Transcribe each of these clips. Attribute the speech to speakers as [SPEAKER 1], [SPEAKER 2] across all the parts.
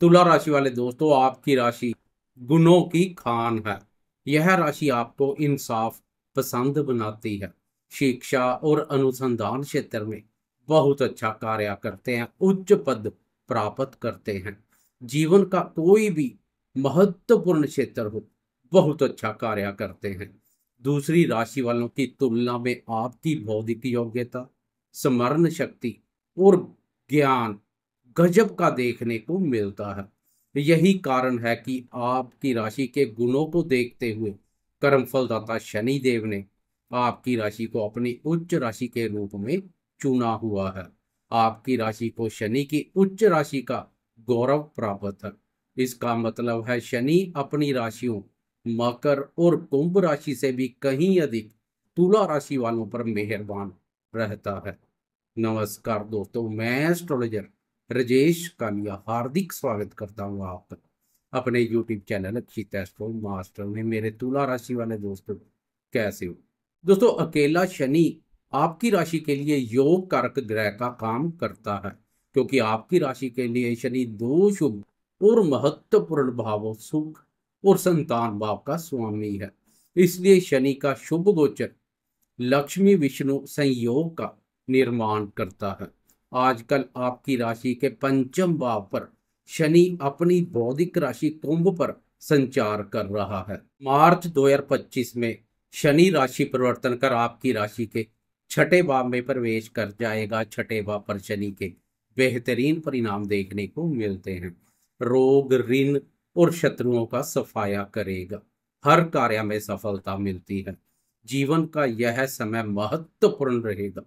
[SPEAKER 1] तुला राशि वाले दोस्तों आपकी राशि गुणों की खान है यह राशि आपको इंसाफ पसंद बनाती है शिक्षा और अनुसंधान क्षेत्र में बहुत अच्छा कार्य करते हैं उच्च पद प्राप्त करते हैं जीवन का कोई भी महत्वपूर्ण क्षेत्र हो बहुत अच्छा कार्य करते हैं दूसरी राशि वालों की तुलना में आपकी बौद्धिक योग्यता स्मरण शक्ति और ज्ञान गजब का देखने को मिलता है यही कारण है कि आपकी राशि के गुणों को देखते हुए कर्म फलदाता शनि देव ने आपकी राशि को अपनी उच्च राशि के रूप में चुना हुआ है आपकी राशि को शनि की उच्च राशि का गौरव प्राप्त है इसका मतलब है शनि अपनी राशियों मकर और कुंभ राशि से भी कहीं अधिक तुला राशि वालों पर मेहरबान रहता है नमस्कार दोस्तों मैं एस्ट्रोलॉजर रजेश कानिया हार्दिक स्वागत करता हूँ आपका अपने यूट्यूब चैनल अच्छी मास्टर में मेरे तुला राशि वाले दोस्तों कैसे हो दोस्तों अकेला शनि आपकी राशि के लिए योग कारक ग्रह का काम करता है क्योंकि आपकी राशि के लिए शनि दो शुभ और महत्वपूर्ण भाव सुख और संतान भाव का स्वामी है इसलिए शनि का शुभ गोचर लक्ष्मी विष्णु संयोग का निर्माण करता है आजकल आपकी राशि के पंचम भाव पर शनि अपनी बौद्धिक राशि कुंभ पर संचार कर रहा है मार्च 2025 में शनि राशि परिवर्तन कर आपकी राशि के छठे भाव में प्रवेश कर जाएगा छठे भाव पर शनि के बेहतरीन परिणाम देखने को मिलते हैं रोग ऋण और शत्रुओं का सफाया करेगा हर कार्य में सफलता मिलती है जीवन का यह समय महत्वपूर्ण रहेगा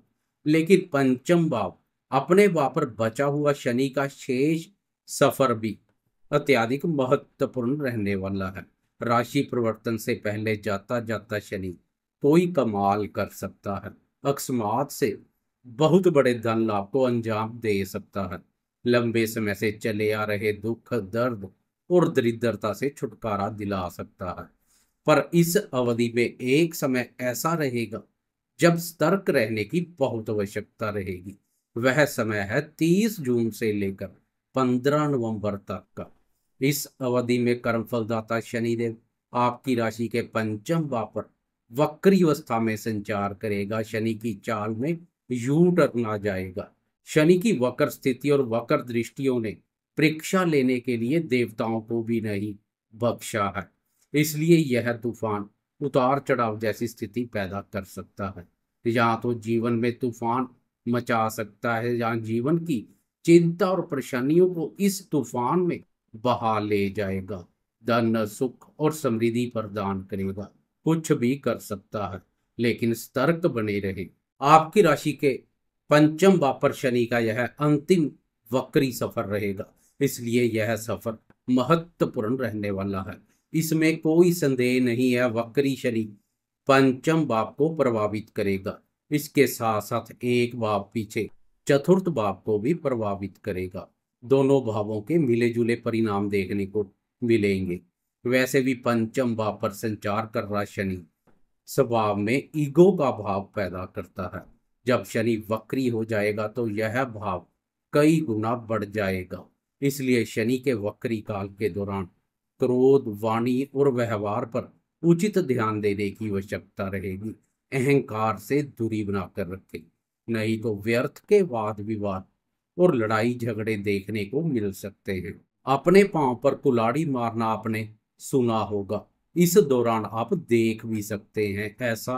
[SPEAKER 1] लेकिन पंचम भाव अपने वापर बचा हुआ शनि का शेष सफर भी अत्याधिक महत्वपूर्ण रहने वाला है राशि परिवर्तन से पहले जाता जाता शनि कोई कमाल कर सकता है अकस्मात से बहुत बड़े धन लाभ को अंजाम दे सकता है लंबे समय से चले आ रहे दुख दर्द और दरिद्रता से छुटकारा दिला सकता है पर इस अवधि में एक समय ऐसा रहेगा जब सतर्क रहने की बहुत आवश्यकता रहेगी वह समय है तीस जून से लेकर पंद्रह नवंबर तक का इस अवधि में कर्म फलदाता शनिदेव आपकी राशि के पंचम वापर वक्री अवस्था में संचार करेगा शनि की चाल में यू टर्न आ जाएगा शनि की वक्र स्थिति और वक्र दृष्टियों ने परीक्षा लेने के लिए देवताओं को भी नहीं बख्शा है इसलिए यह तूफान उतार चढ़ाव जैसी स्थिति पैदा कर सकता है या तो जीवन में तूफान मचा सकता है या जीवन की चिंता और परेशानियों को इस तूफान में बहा ले जाएगा धन सुख और समृद्धि प्रदान करेगा कुछ भी कर सकता है लेकिन सतर्क बने रहे आपकी राशि के पंचम वापर शनि का यह अंतिम वक्री सफर रहेगा इसलिए यह सफर महत्वपूर्ण रहने वाला है इसमें कोई संदेह नहीं है वक्री शनि पंचम बाप को प्रभावित करेगा इसके साथ साथ एक भाव पीछे चतुर्थ भाव को भी प्रभावित करेगा दोनों भावों के मिले जुले परिणाम देखने को मिलेंगे वैसे भी पंचम भाव पर संचार कर रहा शनि स्वभाव में ईगो का भाव पैदा करता है जब शनि वक्री हो जाएगा तो यह भाव कई गुना बढ़ जाएगा इसलिए शनि के वक्री काल के दौरान क्रोध वाणी और व्यवहार पर उचित ध्यान देने की आवश्यकता रहेगी अहंकार से दूरी बनाकर रखें नहीं तो व्यर्थ के वाद विवाद और लड़ाई झगड़े देखने को मिल सकते हैं अपने पांव पर कुलाड़ी मारना आपने सुना होगा इस दौरान आप देख भी सकते हैं ऐसा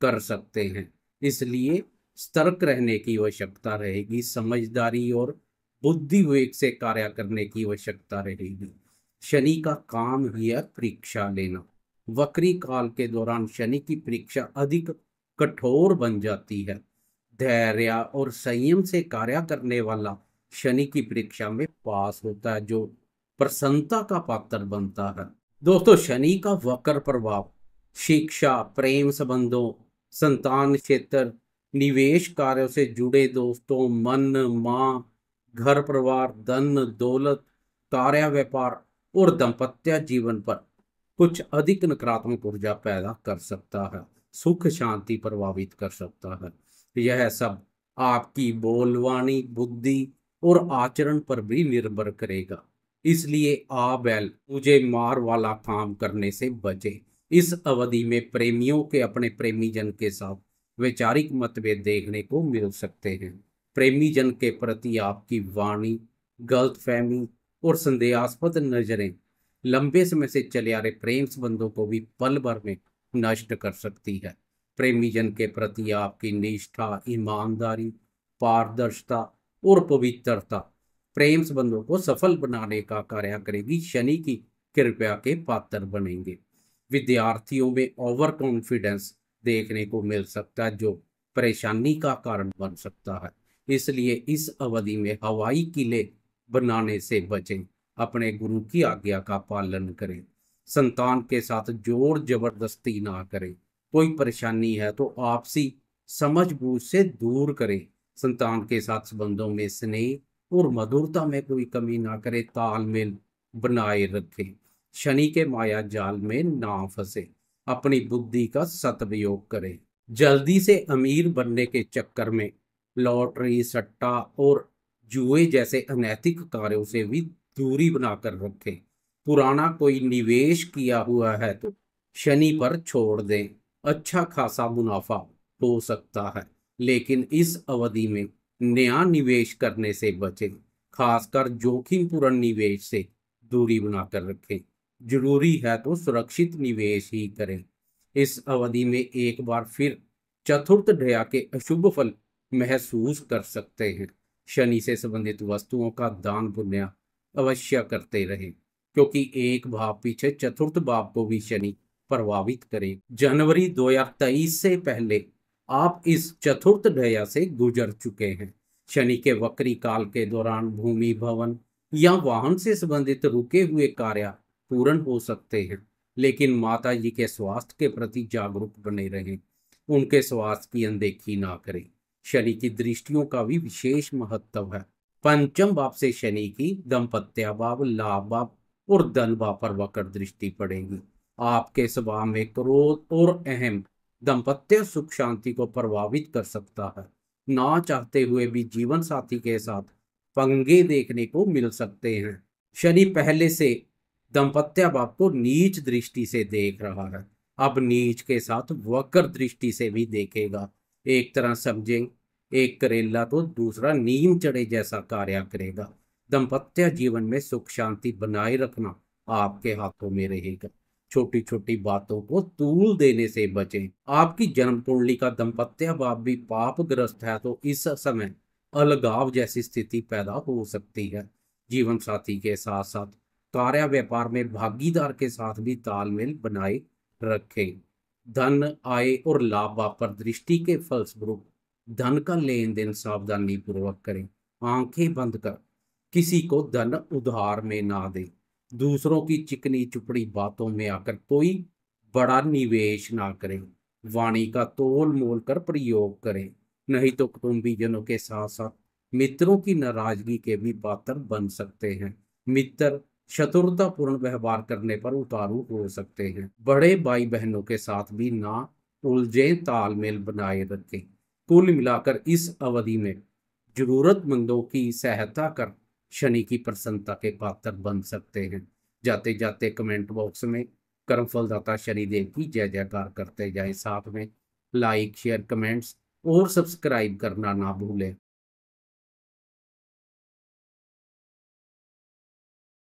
[SPEAKER 1] कर सकते हैं इसलिए सतर्क रहने की आवश्यकता रहेगी समझदारी और बुद्धि विवेक से कार्य करने की आवश्यकता रहेगी शनि का काम ही है परीक्षा लेना वक्री काल के दौरान शनि की परीक्षा अधिक कठोर बन जाती है धैर्य और संयम से कार्य करने वाला शनि की परीक्षा में पास होता है जो प्रसन्नता का पात्र बनता है दोस्तों शनि का वक्र प्रभाव शिक्षा प्रेम संबंधों संतान क्षेत्र निवेश कार्यों से जुड़े दोस्तों मन मां घर परिवार धन दौलत कार्य व्यापार और दंपत्य जीवन पर कुछ अधिक नकारात्मक ऊर्जा पैदा कर सकता है सुख शांति प्रभावित कर सकता है यह सब आपकी बोलवाणी बुद्धि और आचरण पर भी निर्भर करेगा इसलिए आ बैल मुझे मार वाला काम करने से बचे इस अवधि में प्रेमियों के अपने प्रेमी जन के साथ वैचारिक मतभेद देखने को मिल सकते हैं प्रेमी जन के प्रति आपकी वाणी गलत फहमी और संदेहास्पद नजरें लंबे समय से चले आ रहे प्रेम संबंधों को भी पल भर में नष्ट कर सकती है प्रेमीजन के प्रति आपकी निष्ठा ईमानदारी पारदर्शिता और पवित्रता प्रेम संबंधों को सफल बनाने का कार्य करेगी शनि की कृपया के पात्र बनेंगे विद्यार्थियों में ओवर कॉन्फिडेंस देखने को मिल सकता है जो परेशानी का कारण बन सकता है इसलिए इस अवधि में हवाई किले बनाने से बचें अपने गुरु की आज्ञा का पालन करें संतान के साथ जोर जबरदस्ती ना करें कोई परेशानी है तो आपसी समझ बूझ से दूर करें संतान के साथ संबंधों में स्नेह और मधुरता में कोई कमी ना करे तालमेल बनाए रखें शनि के माया जाल में ना फंसे अपनी बुद्धि का सदुपयोग करें जल्दी से अमीर बनने के चक्कर में लॉटरी सट्टा और जुए जैसे अनैतिक कार्यों से भी दूरी बनाकर रखें पुराना कोई निवेश किया हुआ है तो शनि पर छोड़ दें अच्छा खासा मुनाफा हो सकता है लेकिन इस अवधि में नया निवेश करने से बचें खासकर जोखिमपूर्ण निवेश से दूरी बनाकर रखें जरूरी है तो सुरक्षित निवेश ही करें इस अवधि में एक बार फिर चतुर्थ ढया के अशुभ फल महसूस कर सकते हैं शनि से संबंधित वस्तुओं का दान पुण्य अवश्य करते रहें क्योंकि एक भाव पीछे चतुर्थ भाव को भी शनि प्रभावित करे जनवरी 2023 से पहले आप इस चतुर्थ दया से गुजर चुके हैं शनि के वक्री काल के दौरान भूमि भवन या वाहन से संबंधित रुके हुए कार्य पूर्ण हो सकते हैं लेकिन माता जी के स्वास्थ्य के प्रति जागरूक बने रहें उनके स्वास्थ्य की अनदेखी ना करें शनि की दृष्टियों का भी विशेष महत्व है पंचम भाव से शनि की दंपत्या भाव लाभ भाव और दलवा पर वक्र दृष्टि पड़ेगी आपके स्वभाव में क्रोध और अहम दंपत्य सुख शांति को प्रभावित कर सकता है ना चाहते हुए भी जीवन साथी के साथ पंगे देखने को मिल सकते हैं शनि पहले से दंपत्या बाप को नीच दृष्टि से देख रहा है अब नीच के साथ वक्र दृष्टि से भी देखेगा एक तरह समझें एक करेला तो दूसरा नीम चढ़े जैसा कार्य करेगा दंपत्य जीवन में सुख शांति बनाए रखना आपके हाथों में रहेगा छोटी छोटी बातों को तूल देने से बचे आपकी जन्म कुंडली का दंपत्य भाव भी पाप ग्रस्त है तो इस समय अलगाव जैसी स्थिति पैदा हो सकती है जीवन साथी के साथ साथ कार्य व्यापार में भागीदार के साथ भी तालमेल बनाए रखें धन आय और लाभ पर दृष्टि के फलस्वरूप धन का लेन देन सावधानी पूर्वक करें आंखें बंद कर किसी को धन उधार में ना दे दूसरों की चिकनी चुपड़ी बातों में आकर कोई बड़ा निवेश ना करे वाणी का तोल मोल कर प्रयोग करे नहीं तो जनों के साथ साथ मित्रों की नाराजगी के भी पात्र बन सकते हैं मित्र शत्रुतापूर्ण व्यवहार करने पर उतारू हो सकते हैं बड़े भाई बहनों के साथ भी ना उलझे तालमेल बनाए रखें कुल मिलाकर इस अवधि में जरूरतमंदों की सहायता कर शनि की प्रसन्नता के पात्र बन सकते हैं जाते जाते कमेंट बॉक्स में कर्म फलदाता शनिदेव की जय जयकार करते जाए साथ में लाइक शेयर कमेंट्स और सब्सक्राइब करना ना भूलें